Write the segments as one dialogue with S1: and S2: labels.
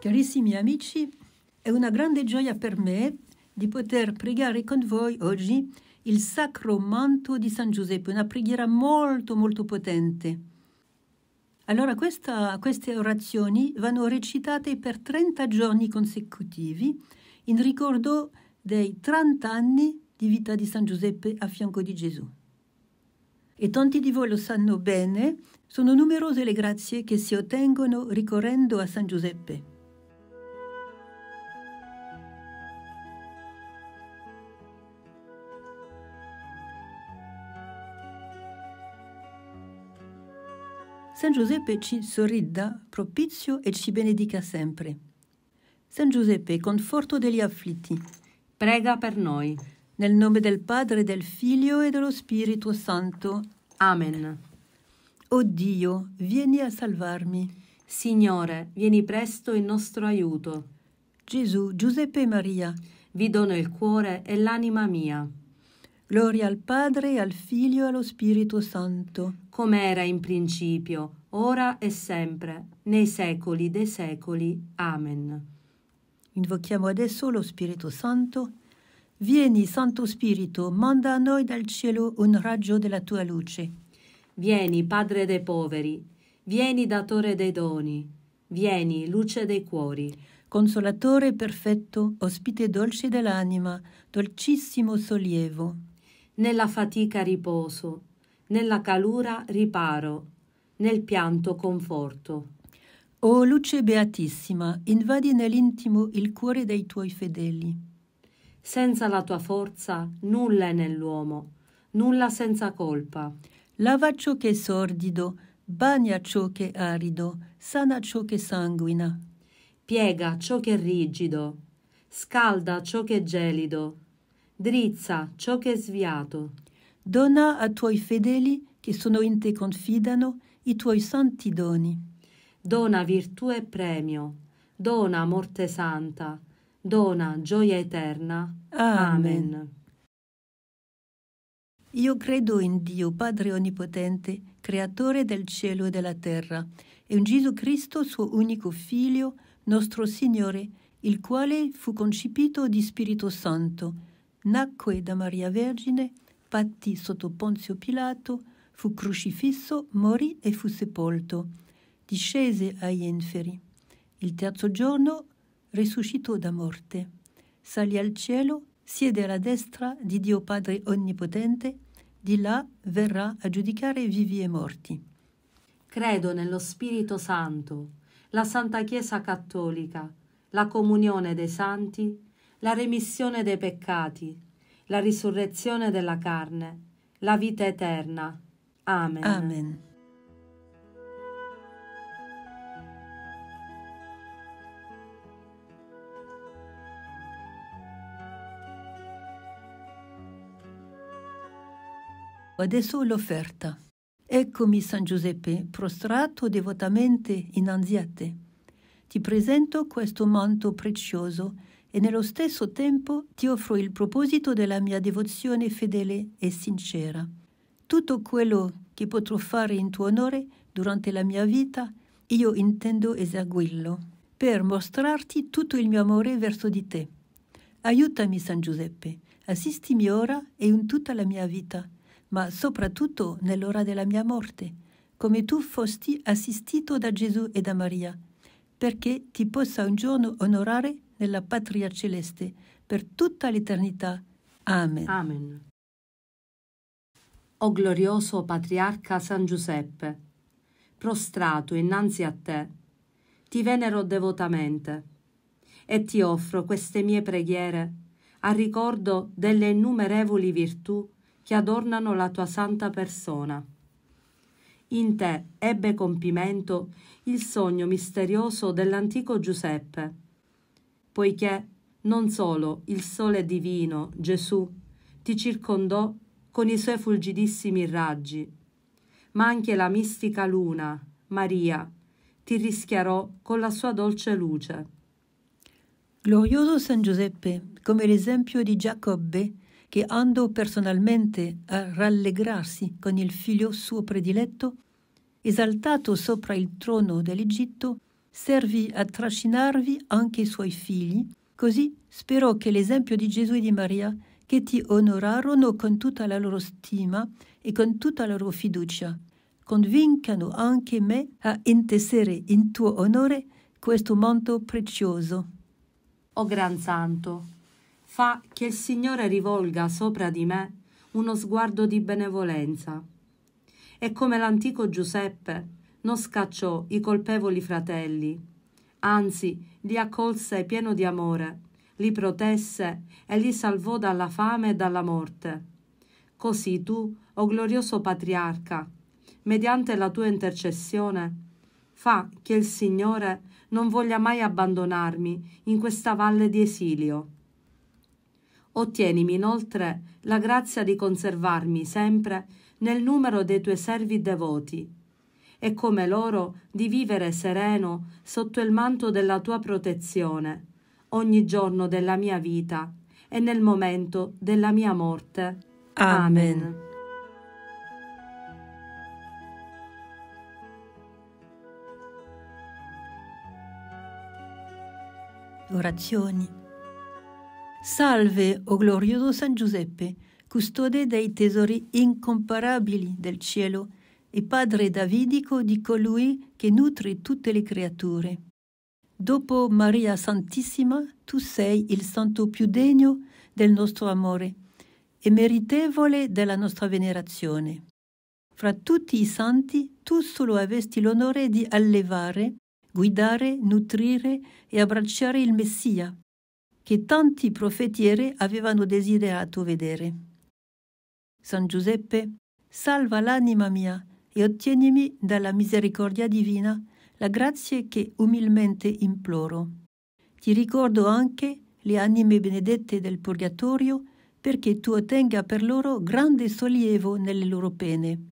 S1: Carissimi amici, è una grande gioia per me di poter pregare con voi oggi il Sacro Manto di San Giuseppe, una preghiera molto molto potente. Allora questa, queste orazioni vanno recitate per 30 giorni consecutivi in ricordo dei 30 anni di vita di San Giuseppe a fianco di Gesù. E tanti di voi lo sanno bene, sono numerose le grazie che si ottengono ricorrendo a San Giuseppe. San Giuseppe ci sorrida, propizio e ci benedica sempre. San Giuseppe, conforto degli afflitti, prega per noi. Nel nome del Padre, del Figlio e dello Spirito Santo. Amen. O oh Dio, vieni a
S2: salvarmi. Signore, vieni presto in nostro aiuto. Gesù, Giuseppe e Maria, vi dono il cuore e l'anima mia. Gloria al Padre, al Figlio e allo Spirito Santo. Come era in principio, ora e sempre, nei secoli dei secoli. Amen. Invochiamo
S1: adesso lo Spirito Santo. Vieni, Santo Spirito, manda a noi dal cielo un raggio della tua luce.
S2: Vieni, Padre dei poveri, vieni, Datore dei doni, vieni, Luce dei cuori. Consolatore perfetto,
S1: ospite dolce dell'anima, dolcissimo sollievo nella fatica riposo, nella calura riparo, nel pianto conforto. O luce beatissima, invadi nell'intimo il cuore dei tuoi fedeli. Senza la tua forza nulla è nell'uomo, nulla senza colpa. Lava ciò che è sordido, bagna ciò che è
S2: arido, sana ciò che sanguina. Piega ciò che è rigido, scalda ciò che è gelido Drizza ciò che è sviato.
S1: Dona a tuoi fedeli che sono in te confidano i tuoi santi doni.
S2: Dona virtù e premio. Dona morte santa. Dona gioia eterna. Amen. Amen.
S1: Io credo in Dio, Padre Onnipotente, Creatore del cielo e della terra, e in Gesù Cristo, suo unico Figlio, nostro Signore, il quale fu concepito di Spirito Santo nacque da Maria Vergine, patì sotto Ponzio Pilato, fu crocifisso, morì e fu sepolto. Discese a Inferi. Il terzo giorno risuscitò da morte. Salì al cielo, siede alla destra di Dio Padre Onnipotente,
S2: di là verrà a giudicare vivi e morti. Credo nello Spirito Santo, la Santa Chiesa Cattolica, la comunione dei santi, la remissione dei peccati, la risurrezione della carne, la vita eterna. Amen. Amen.
S1: Adesso l'offerta. Eccomi San Giuseppe, prostrato devotamente innanzi a te. Ti presento questo manto prezioso e nello stesso tempo ti offro il proposito della mia devozione fedele e sincera. Tutto quello che potrò fare in tuo onore durante la mia vita, io intendo eseguirlo, per mostrarti tutto il mio amore verso di te. Aiutami, San Giuseppe, assistimi ora e in tutta la mia vita, ma soprattutto nell'ora della mia morte, come tu fosti assistito da Gesù e da Maria, perché ti possa un giorno onorare nella patria
S2: celeste per tutta l'eternità. Amen. Amen. O glorioso patriarca San Giuseppe, prostrato innanzi a te, ti venero devotamente e ti offro queste mie preghiere a ricordo delle innumerevoli virtù che adornano la tua santa persona. In te ebbe compimento il sogno misterioso dell'antico Giuseppe, poiché non solo il sole divino, Gesù, ti circondò con i suoi fulgidissimi raggi, ma anche la mistica luna, Maria, ti rischiarò con la sua dolce luce.
S1: Glorioso San Giuseppe, come l'esempio di Giacobbe, che andò personalmente a rallegrarsi con il figlio suo prediletto, esaltato sopra il trono dell'Egitto, servì a trascinarvi anche i suoi figli, così spero che l'esempio di Gesù e di Maria, che ti onorarono con tutta la loro stima e con tutta la loro fiducia, convincano anche me a intessere in tuo onore questo manto prezioso. O oh Gran
S2: Santo, fa che il Signore rivolga sopra di me uno sguardo di benevolenza. E come l'antico Giuseppe, non scacciò i colpevoli fratelli, anzi li accolse pieno di amore, li protesse e li salvò dalla fame e dalla morte. Così tu, o glorioso patriarca, mediante la tua intercessione, fa che il Signore non voglia mai abbandonarmi in questa valle di esilio. Ottienimi inoltre la grazia di conservarmi sempre nel numero dei tuoi servi devoti e come loro di vivere sereno sotto il manto della tua protezione, ogni giorno della mia vita e nel momento della mia morte. Amen. Amen.
S1: Orazioni. Salve, o glorioso San Giuseppe, custode dei tesori incomparabili del cielo e padre davidico di colui che nutre tutte le creature. Dopo Maria Santissima, tu sei il santo più degno del nostro amore e meritevole della nostra venerazione. Fra tutti i santi, tu solo avesti l'onore di allevare, guidare, nutrire e abbracciare il Messia, che tanti profetiere avevano desiderato vedere. San Giuseppe, salva l'anima mia e ottienimi dalla misericordia divina la grazia che umilmente imploro. Ti ricordo anche le anime benedette del purgatorio, perché tu ottenga per loro grande sollievo nelle loro pene.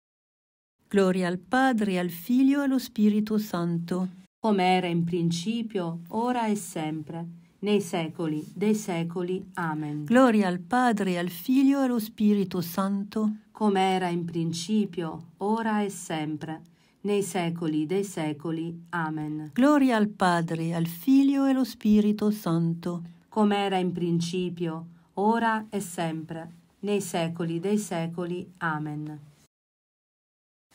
S1: Gloria al Padre, al Figlio e allo Spirito
S2: Santo. Come era in principio, ora e sempre nei secoli dei secoli. Amen. Gloria al Padre, al Figlio e allo Spirito Santo, come era in principio, ora e sempre, nei secoli dei secoli. Amen. Gloria al Padre, al Figlio e allo Spirito Santo, come era in principio, ora e sempre, nei secoli dei secoli. Amen.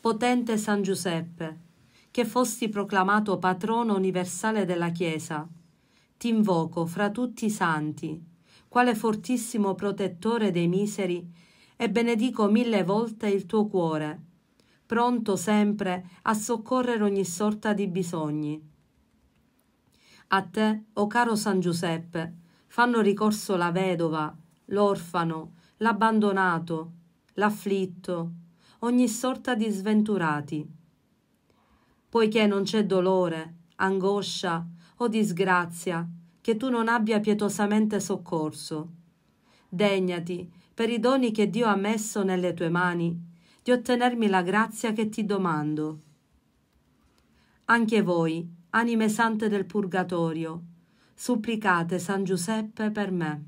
S2: Potente San Giuseppe, che fosti proclamato patrono universale della Chiesa, ti invoco fra tutti i santi, quale fortissimo protettore dei miseri, e benedico mille volte il tuo cuore, pronto sempre a soccorrere ogni sorta di bisogni. A te, o oh caro San Giuseppe, fanno ricorso la vedova, l'orfano, l'abbandonato, l'afflitto, ogni sorta di sventurati. Poiché non c'è dolore, angoscia o disgrazia che tu non abbia pietosamente soccorso. Degnati, per i doni che Dio ha messo nelle tue mani, di ottenermi la grazia che ti domando. Anche voi, anime sante del purgatorio, supplicate San Giuseppe per me.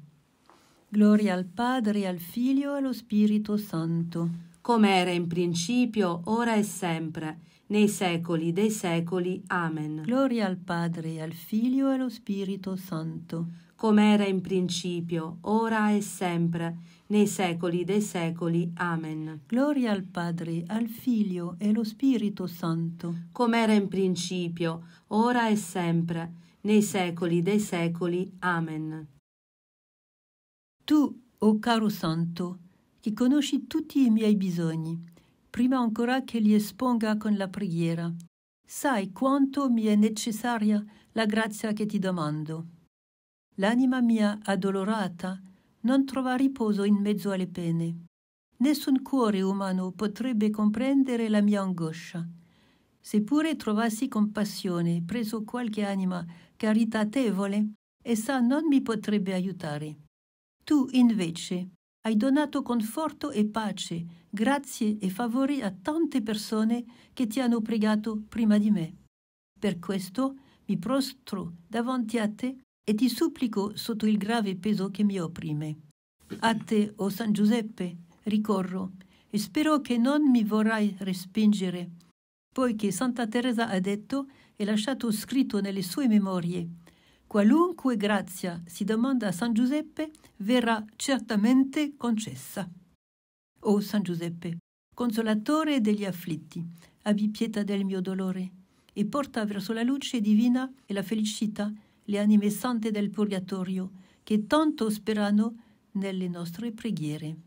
S2: Gloria al Padre, al Figlio e allo Spirito Santo. come era in principio, ora e sempre nei secoli dei secoli. Amen. Gloria al Padre, al Figlio e allo Spirito Santo. Come era in principio, ora e sempre, nei secoli dei secoli. Amen. Gloria al Padre, al Figlio e allo Spirito Santo. Come era in principio, ora e sempre, nei secoli dei secoli. Amen. Tu, o oh caro Santo, che conosci tutti i miei
S1: bisogni, prima ancora che li esponga con la preghiera. Sai quanto mi è necessaria la grazia che ti domando. L'anima mia addolorata non trova riposo in mezzo alle pene. Nessun cuore umano potrebbe comprendere la mia angoscia. Seppure trovassi compassione presso qualche anima caritatevole, essa non mi potrebbe aiutare. Tu invece hai donato conforto e pace, grazie e favori a tante persone che ti hanno pregato prima di me. Per questo mi prostro davanti a te e ti supplico sotto il grave peso che mi opprime. A te, o oh San Giuseppe, ricorro e spero che non mi vorrai respingere, poiché Santa Teresa ha detto e lasciato scritto nelle sue memorie qualunque grazia si domanda a San Giuseppe verrà certamente concessa. O San Giuseppe, consolatore degli afflitti, abbi pietà del mio dolore e porta verso la luce divina e la felicità le anime sante del purgatorio che tanto sperano nelle nostre preghiere.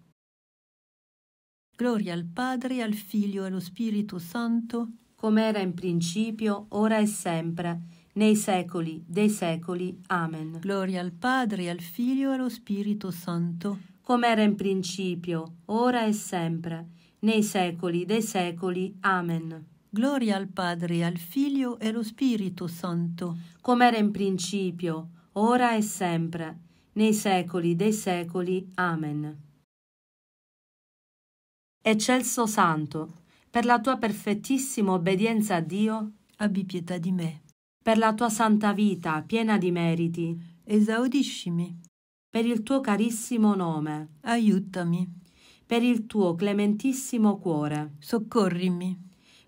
S1: Gloria
S2: al Padre, al Figlio e allo Spirito Santo, come era in principio, ora e sempre nei secoli dei secoli. Amen. Gloria al Padre, al Figlio e allo Spirito Santo. Come era in principio, ora e sempre, nei secoli dei secoli. Amen. Gloria al Padre, al Figlio e allo Spirito Santo. Come era in principio, ora e sempre, nei secoli dei secoli. Amen. Eccelso Santo, per la tua perfettissima obbedienza a Dio, abbi pietà di me per la tua santa vita piena di meriti, esaudiscimi. Per il tuo carissimo nome, aiutami. Per il tuo clementissimo cuore, soccorrimi.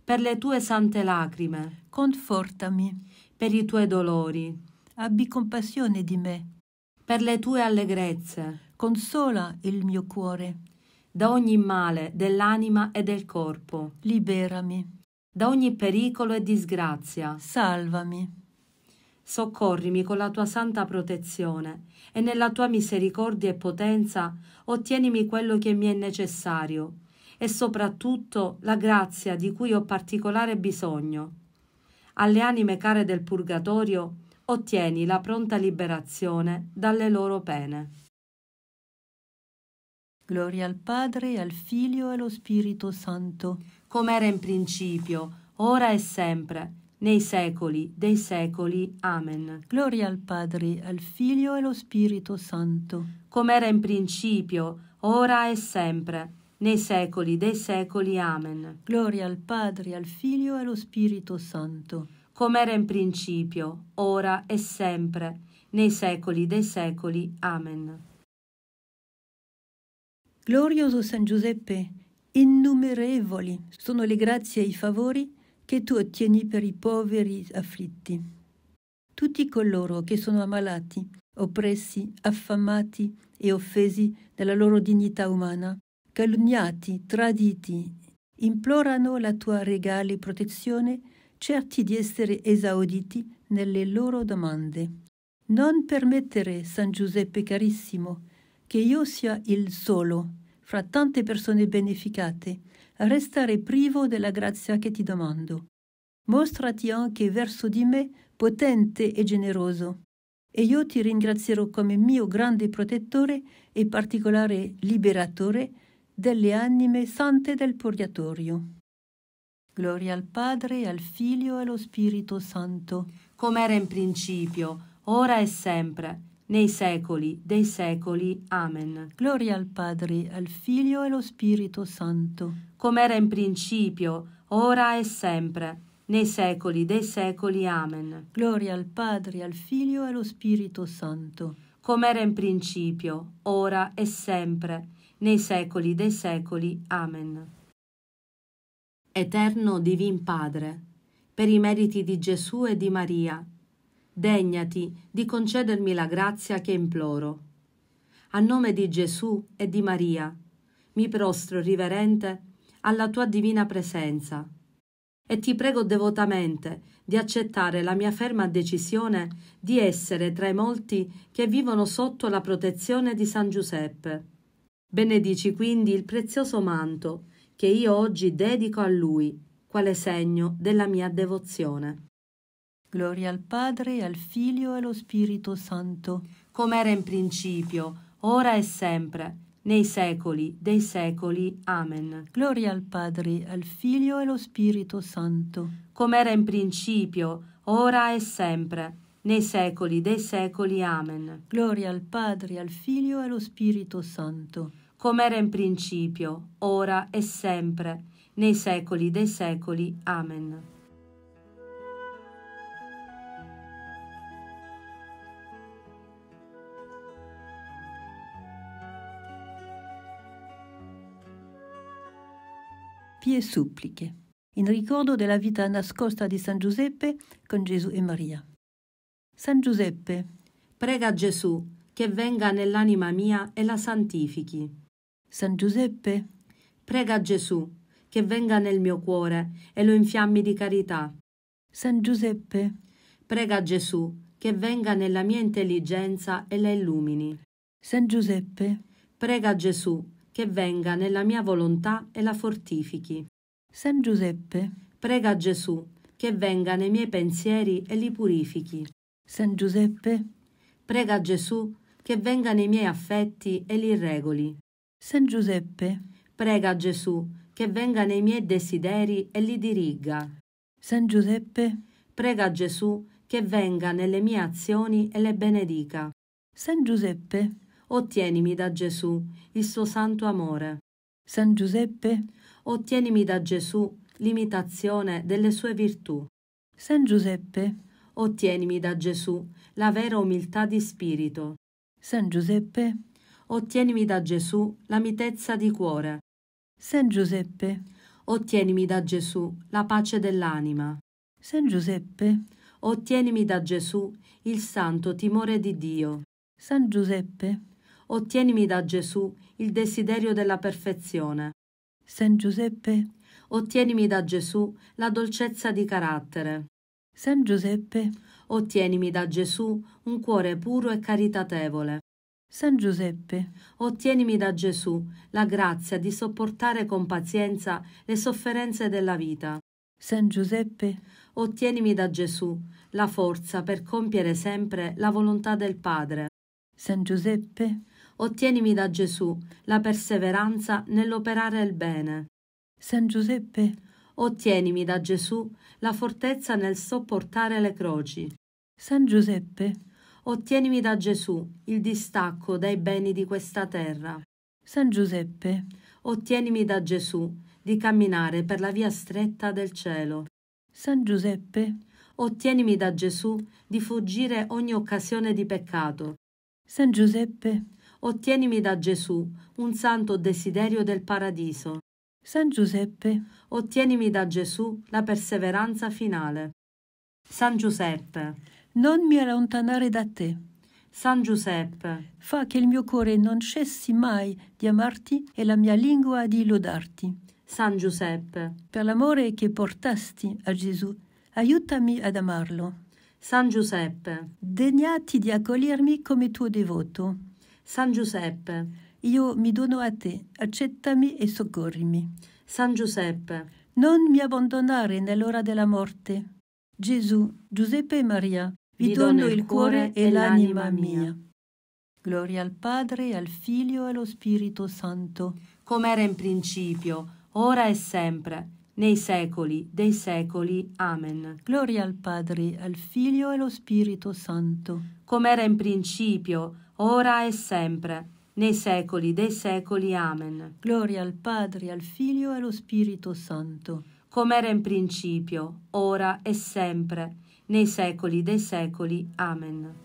S2: Per le tue sante lacrime, confortami. Per i tuoi dolori, abbi compassione di me. Per le tue allegrezze, consola il mio cuore. Da ogni male dell'anima e del corpo, liberami da ogni pericolo e disgrazia. Salvami. Soccorrimi con la tua santa protezione e nella tua misericordia e potenza ottienimi quello che mi è necessario e soprattutto la grazia di cui ho particolare bisogno. Alle anime care del purgatorio ottieni la pronta liberazione dalle loro pene. Gloria al Padre, al Figlio e allo Spirito Santo era in principio, ora e sempre, nei secoli dei secoli. Amen. Gloria al Padre, al Figlio e allo Spirito Santo. Come era in principio, ora e sempre, nei secoli dei secoli. Amen. Gloria al Padre, al Figlio e allo Spirito Santo. Come era in principio, ora e sempre, nei secoli dei secoli. Amen. Glorioso San Giuseppe,
S1: innumerevoli sono le grazie e i favori che tu ottieni per i poveri afflitti. Tutti coloro che sono ammalati, oppressi, affamati e offesi nella loro dignità umana, calunniati, traditi, implorano la tua regale protezione, certi di essere esauditi nelle loro domande. Non permettere, San Giuseppe carissimo, che io sia il solo fra tante persone beneficate, restare privo della grazia che ti domando. Mostrati anche verso di me potente e generoso, e io ti ringrazierò come mio grande protettore e particolare liberatore delle anime sante del purgatorio. Gloria al Padre, al Figlio e allo Spirito
S2: Santo, come era in principio, ora e sempre nei secoli dei secoli. Amen. Gloria al Padre, al Figlio e allo Spirito Santo. Come era in principio, ora e sempre, nei secoli dei secoli. Amen. Gloria al Padre, al Figlio e allo Spirito Santo. Come era in principio, ora e sempre, nei secoli dei secoli. Amen. Eterno Divin Padre, per i meriti di Gesù e di Maria, degnati di concedermi la grazia che imploro. A nome di Gesù e di Maria, mi prostro riverente alla tua divina presenza e ti prego devotamente di accettare la mia ferma decisione di essere tra i molti che vivono sotto la protezione di San Giuseppe. Benedici quindi il prezioso manto che io oggi dedico a lui, quale segno della mia devozione. Gloria al Padre, al Figlio e allo Spirito Santo. Come era in principio, ora e sempre, nei secoli dei secoli. Amen. Gloria al Padre, al Figlio e allo Spirito Santo. Come era in principio, ora e sempre, nei secoli dei secoli. Amen. Gloria al Padre, al Figlio e allo Spirito Santo. Come era in principio, ora e sempre, nei secoli dei secoli. Amen.
S1: pie suppliche, in ricordo della vita nascosta di San Giuseppe
S2: con Gesù e Maria. San Giuseppe, prega Gesù che venga nell'anima mia e la santifichi. San Giuseppe, prega Gesù che venga nel mio cuore e lo infiammi di carità. San Giuseppe, prega Gesù che venga nella mia intelligenza e la illumini. San Giuseppe, prega Gesù che venga nella mia volontà e la fortifichi. San
S1: Giuseppe,
S2: prega Gesù che venga nei miei pensieri e li purifichi. San Giuseppe, prega Gesù che venga nei miei affetti e li regoli. San Giuseppe, prega Gesù che venga nei miei desideri e li diriga. San Giuseppe, prega Gesù che venga nelle mie azioni e le benedica. San Giuseppe, ottienimi da Gesù il suo santo amore. San Giuseppe, ottienimi da Gesù l'imitazione delle sue virtù. San Giuseppe, ottienimi da Gesù la vera umiltà di spirito. San Giuseppe, ottienimi da Gesù la mitezza di cuore. San Giuseppe, ottienimi da Gesù la pace dell'anima. San Giuseppe, ottienimi da Gesù il santo timore di Dio. San Giuseppe, ottienimi da Gesù il desiderio della perfezione. San Giuseppe, ottienimi da Gesù la dolcezza di carattere. San Giuseppe, ottienimi da Gesù un cuore puro e caritatevole. San Giuseppe, ottienimi da Gesù la grazia di sopportare con pazienza le sofferenze della vita. San Giuseppe, ottienimi da Gesù la forza per compiere sempre la volontà del Padre. San Giuseppe, ottienimi da Gesù la perseveranza nell'operare il bene. San Giuseppe, ottienimi da Gesù la fortezza nel sopportare le croci. San Giuseppe, ottienimi da Gesù il distacco dai beni di questa terra. San Giuseppe, ottienimi da Gesù di camminare per la via stretta del cielo. San Giuseppe, ottienimi da Gesù di fuggire ogni occasione di peccato. San Giuseppe, ottienimi da Gesù un santo desiderio del paradiso. San Giuseppe, ottienimi da Gesù la perseveranza finale. San Giuseppe, non mi allontanare da te. San Giuseppe, fa
S1: che il mio cuore non cessi mai di amarti e la mia lingua di lodarti. San Giuseppe, per l'amore che portasti a Gesù, aiutami ad amarlo. San Giuseppe, degnati di accogliermi come tuo devoto. San Giuseppe, io mi dono a te, accettami e soccorrimi. San Giuseppe, non mi abbandonare nell'ora della morte. Gesù, Giuseppe e Maria, vi, vi dono, dono, il cuore e l'anima mia. mia. Gloria al
S2: Padre, al Figlio e allo Spirito Santo. Come era in principio, ora e sempre, nei secoli dei secoli. Amen. Gloria al Padre, al Figlio e allo Spirito Santo. Come era in principio, ora e sempre, nei secoli dei secoli. Amen. Gloria al Padre, al Figlio e allo Spirito Santo. Come era in principio, ora e sempre, nei secoli dei secoli. Amen.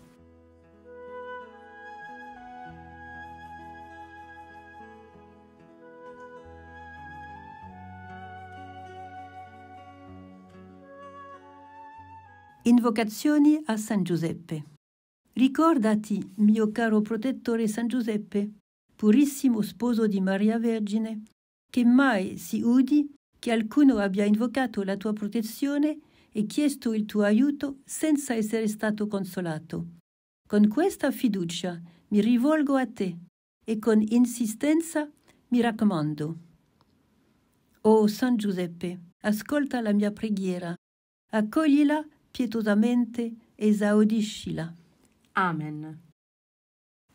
S1: Invocazioni a San Giuseppe. Ricordati, mio caro protettore San Giuseppe, purissimo sposo di Maria Vergine, che mai si udi che alcuno abbia invocato la tua protezione e chiesto il tuo aiuto senza essere stato consolato. Con questa fiducia mi rivolgo a te e con insistenza mi raccomando. O oh, San Giuseppe, ascolta la mia preghiera, accoglila pietosamente e esaudiscila.
S2: Amen.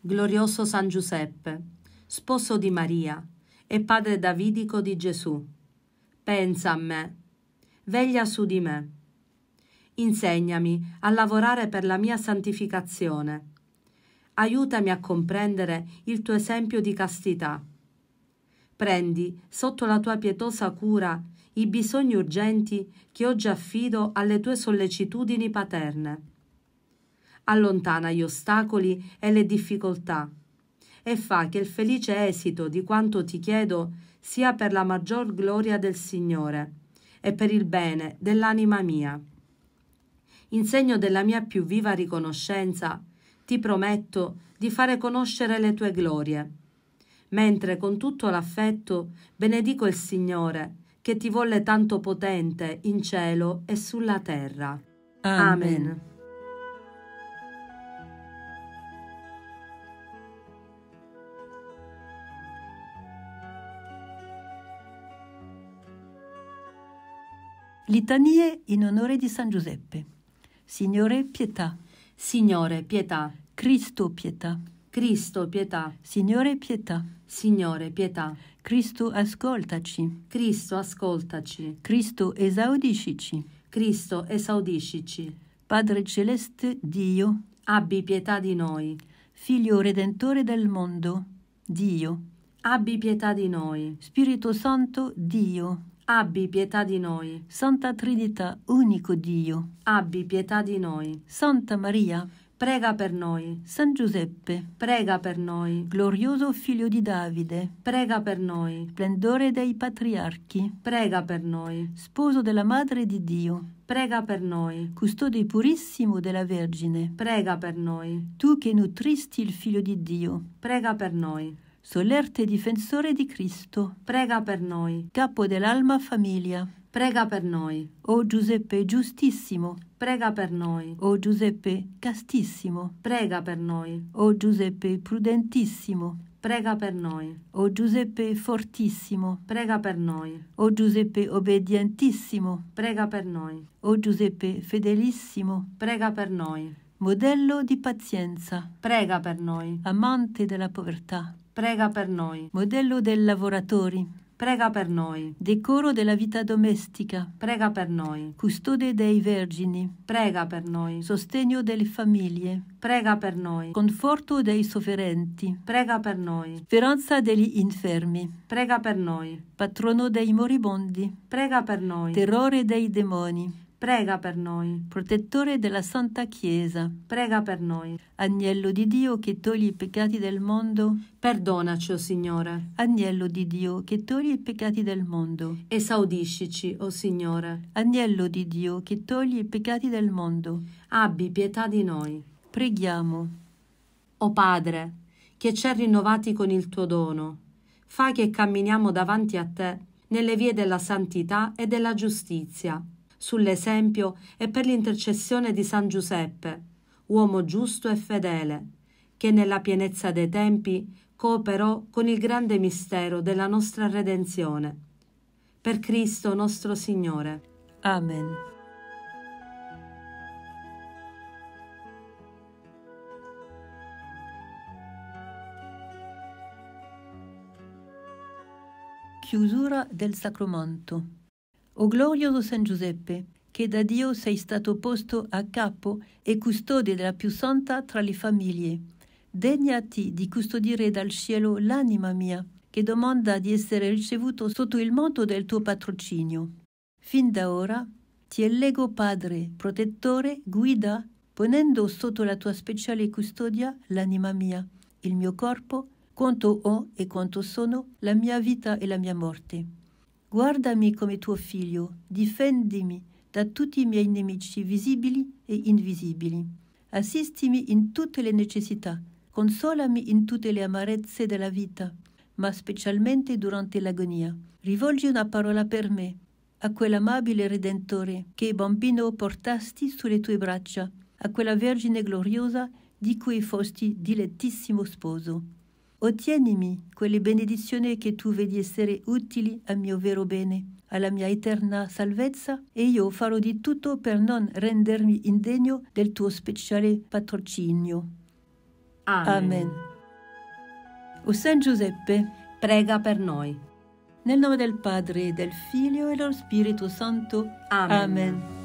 S2: Glorioso San Giuseppe, sposo di Maria e padre davidico di Gesù, pensa a me, veglia su di me. Insegnami a lavorare per la mia santificazione. Aiutami a comprendere il tuo esempio di castità. Prendi sotto la tua pietosa cura i bisogni urgenti che oggi affido alle tue sollecitudini paterne allontana gli ostacoli e le difficoltà e fa che il felice esito di quanto ti chiedo sia per la maggior gloria del Signore e per il bene dell'anima mia. In segno della mia più viva riconoscenza, ti prometto di fare conoscere le tue glorie, mentre con tutto l'affetto benedico il Signore, che ti volle tanto potente in cielo e sulla terra. Amen. Amen.
S1: Litanie in onore di San Giuseppe.
S2: Signore, pietà. Signore, pietà. Cristo, pietà. Cristo, pietà. Signore, pietà. Signore, pietà. Cristo, ascoltaci. Cristo, ascoltaci. Cristo, esaudiscici. Cristo, esaudiscici. Padre celeste, Dio. Abbi pietà di noi. Figlio redentore
S1: del mondo, Dio. Abbi pietà di noi. Spirito Santo, Dio
S2: Abbi pietà di noi. Santa Trinità, unico Dio. Abbi pietà di noi. Santa Maria, prega per noi. San Giuseppe, prega per
S1: noi. Glorioso figlio di Davide, prega per noi. Splendore dei patriarchi, prega per noi. Sposo della Madre di Dio, prega per noi. Custode purissimo della Vergine, prega per noi. Tu che nutristi il figlio di Dio, prega per noi solerte difensore di Cristo, prega per noi. Capo dell'Alma Famiglia, prega per noi. O Giuseppe Giustissimo, prega per noi. O Giuseppe Castissimo, prega per noi. O Giuseppe Prudentissimo, prega per noi. O Giuseppe fortissimo, prega per noi. O Giuseppe obbedientissimo, prega per noi. O Giuseppe fedelissimo, prega per noi modello di pazienza, prega per noi. Amante della povertà, prega per noi. Modello dei lavoratori, prega per noi. Decoro della vita domestica, prega per noi. Custode dei vergini, prega per noi. Sostegno delle famiglie, prega per noi. Conforto dei sofferenti, prega per noi. Speranza degli infermi, prega per noi. Patrono dei moribondi, prega per noi. Terrore dei demoni, prega per noi. Protettore della Santa Chiesa, prega per noi. Agnello di Dio che togli i peccati del mondo, perdonaci, o oh Signore. Agnello di Dio che togli i peccati del mondo, esaudiscici, o oh Signore. Agnello di Dio che togli i peccati del mondo,
S2: abbi pietà di noi. Preghiamo. O oh Padre, che ci c'è rinnovati con il tuo dono, fa che camminiamo davanti a te nelle vie della santità e della giustizia sull'esempio e per l'intercessione di San Giuseppe, uomo giusto e fedele, che nella pienezza dei tempi cooperò con il grande mistero della nostra redenzione. Per Cristo nostro Signore. Amen.
S1: Chiusura del Sacromonto o glorioso San Giuseppe, che da Dio sei stato posto a capo e custode della più santa tra le famiglie, degnati di custodire dal cielo l'anima mia, che domanda di essere ricevuto sotto il manto del tuo patrocinio. Fin da ora ti elego Padre, protettore, guida, ponendo sotto la tua speciale custodia l'anima mia, il mio corpo, quanto ho e quanto sono, la mia vita e la mia morte. Guardami come tuo figlio, difendimi da tutti i miei nemici visibili e invisibili. Assistimi in tutte le necessità, consolami in tutte le amarezze della vita, ma specialmente durante l'agonia. Rivolgi una parola per me, a quell'amabile Redentore che bambino portasti sulle tue braccia, a quella Vergine gloriosa di cui fosti dilettissimo sposo. Ottienimi quelle benedizioni che tu vedi essere utili al mio vero bene, alla mia eterna salvezza, e io farò di tutto per non rendermi indegno del tuo speciale patrocinio. Amen. Amen. O San Giuseppe, prega per noi. Nel nome del Padre, del Figlio e dello Spirito Santo. Amen. Amen.